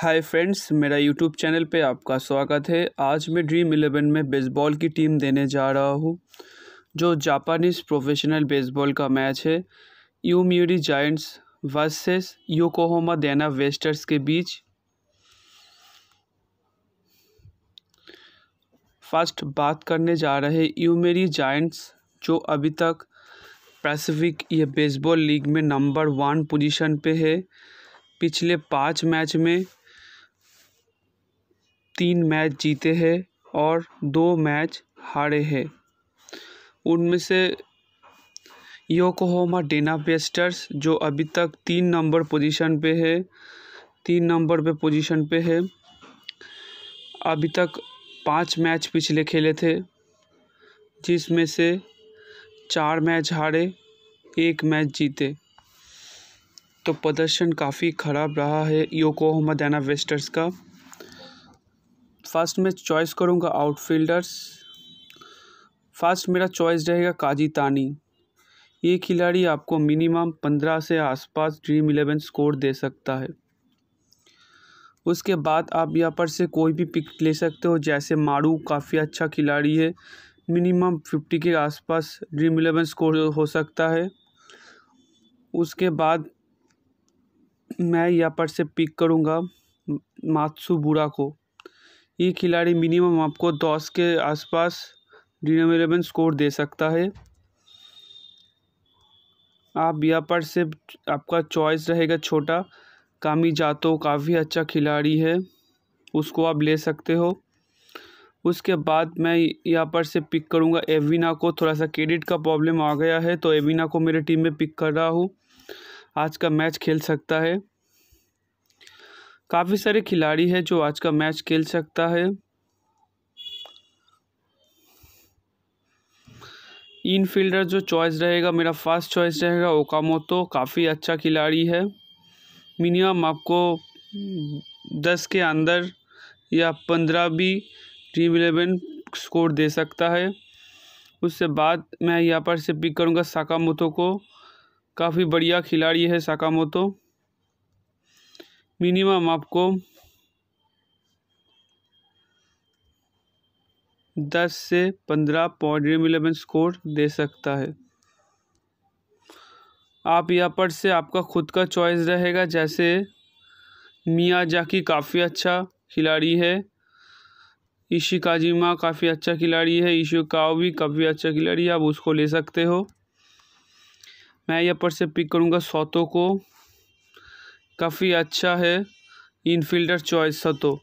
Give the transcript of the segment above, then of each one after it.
हाय friends मेरा YouTube channel पे आपका स्वागत है आज मैं ड्रीम इलेवन में बेसबॉल की टीम देने जा रहा हूँ जो जापानीज़ प्रोफेशनल बेसबॉल का मैच है Yomiuri Giants versus Yokohama DeNA BayStars के बीच फर्स्ट बात करने जा रहे हैं यू मेरी जाइंट्स जो अभी तक पैसिफिक ये बेसबॉल लीग में नंबर वन पोजीशन पे है पिछले पाँच मैच में तीन मैच जीते हैं और दो मैच हारे हैं उनमें से योकोहोमा बेस्टर्स जो अभी तक तीन नंबर पोजीशन पे है तीन नंबर पे पोजीशन पे है अभी तक पांच मैच पिछले खेले थे जिसमें से चार मैच हारे एक मैच जीते तो प्रदर्शन काफ़ी ख़राब रहा है योकोहोमा डेना वेस्टर्स का फर्स्ट मैं चॉइस करूँगा आउटफील्डर्स फर्स्ट मेरा चॉइस रहेगा काजी तानी ये खिलाड़ी आपको मिनिमम पंद्रह से आसपास ड्रीम इलेवन स्कोर दे सकता है उसके बाद आप यहाँ पर से कोई भी पिक ले सकते हो जैसे मारू काफ़ी अच्छा खिलाड़ी है मिनिमम फिफ्टी के आसपास ड्रीम इलेवन स्कोर हो सकता है उसके बाद मैं यहाँ पर से पिक करूँगा मातसू बुरा को ये खिलाड़ी मिनिमम आपको दस के आसपास ड्रीम एलेवन स्कोर दे सकता है आप यहाँ पर से आपका चॉइस रहेगा छोटा कामी जातो काफ़ी अच्छा खिलाड़ी है उसको आप ले सकते हो उसके बाद मैं यहाँ पर से पिक करूँगा एविना को थोड़ा सा क्रेडिट का प्रॉब्लम आ गया है तो एविना को मेरे टीम में पिक कर रहा हूँ आज का मैच खेल सकता है काफ़ी सारे खिलाड़ी हैं जो आज का मैच खेल सकता है इन फील्डर जो चॉइस रहेगा मेरा फर्स्ट चॉइस रहेगा ओकामोतो काफ़ी अच्छा खिलाड़ी है मिनिमम आपको दस के अंदर या पंद्रह भी टीम इलेवन स्कोर दे सकता है उससे बाद मैं यहाँ पर से पिक करूँगा साकामोतो को काफ़ी बढ़िया खिलाड़ी है साकामोतो मिनिमम आपको दस से पंद्रह पॉइंट ड्रीम इलेवन स्कोर दे सकता है आप यहाँ पर से आपका खुद का चॉइस रहेगा जैसे मियाँ जाकी काफ़ी अच्छा खिलाड़ी है इशी काजिमा काफ़ी अच्छा खिलाड़ी है ईशो काओ भी काफ़ी अच्छा खिलाड़ी है आप उसको ले सकते हो मैं यहाँ पर से पिक करूँगा सौतों को काफ़ी अच्छा है इन चॉइस है तो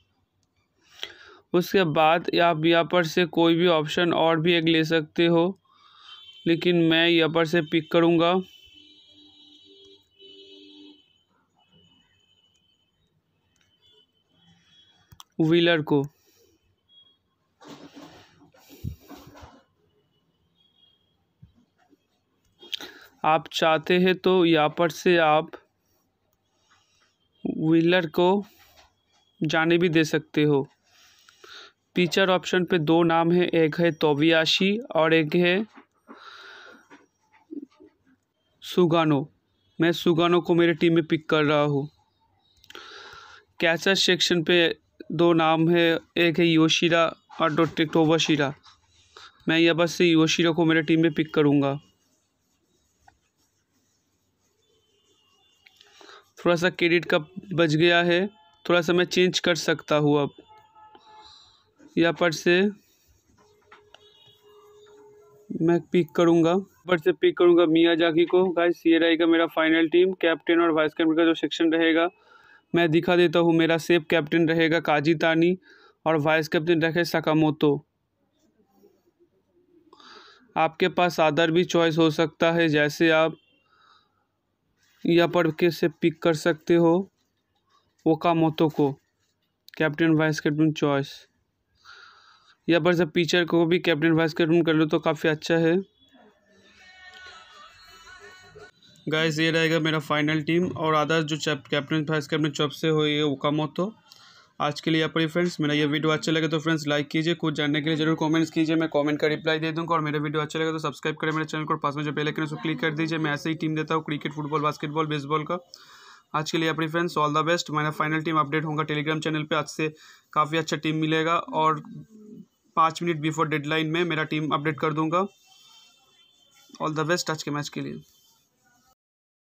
उसके बाद आप यहाँ पर से कोई भी ऑप्शन और भी एक ले सकते हो लेकिन मैं यहाँ पर से पिक करूँगा व्हीलर को आप चाहते हैं तो यहाँ पर से आप व्हीलर को जाने भी दे सकते हो पीचर ऑप्शन पे दो नाम है एक है तोबियाशी और एक है सुगानो मैं सुगानो को मेरे टीम में पिक कर रहा हूँ कैचर सेक्शन पे दो नाम है एक है योशिरा और दो मैं यह बस से योशिरा को मेरे टीम में पिक करूँगा थोड़ा सा क्रेडिट का बच गया है थोड़ा सा मैं चेंज कर सकता हूँ अब यहाँ पर से मैं पिक करूँगा पर से पिक करूँगा मिया जाकी को गाइस ये का मेरा फाइनल टीम कैप्टन और वाइस कैप्टन का जो सेक्शन रहेगा मैं दिखा देता हूँ मेरा सेफ कैप्टन रहेगा काजी तानी और वाइस कैप्टन रखे सकामोतो आपके पास आदर भी चॉइस हो सकता है जैसे आप या पर कैसे पिक कर सकते हो ओकामोतो को कैप्टन वाइस कैप्टन चॉइस या पर जब पीचर को भी कैप्टन वाइस कैप्टन कर लो तो काफ़ी अच्छा है गाइस ये रहेगा मेरा फाइनल टीम और अदर जो कैप्टन वाइस कैप्टन चॉप से हो ये ओकामोतो आज के लिए यहाँ फ्रेंड्स मेरा ये वीडियो अच्छा लगे तो फ्रेंड्स लाइक कीजिए कुछ जानने के लिए जरूर कमेंट्स कीजिए मैं कमेंट का रिप्लाई दे दूँगा और मेरा वीडियो अच्छा लगे तो सब्सक्राइब करें मेरे चैनल को पास में जो पहले करें उसको क्लिक कर दीजिए मैं ऐसे ही टीम देता हूँ क्रिकेट फुटबॉल बास्केटबॉल बेसबॉल का आज के लिए अपनी फ्रेंड्स ऑल द बेस्ट मेरा फाइनल टीम अपडेट होगा टेलीग्राम चैनल पर आज से काफ़ी अच्छा टीम मिलेगा और पाँच मिनट बिफोर डेडलाइन में मेरा टीम अपडेट कर दूंगा ऑल द बेस्ट आज के मैच के लिए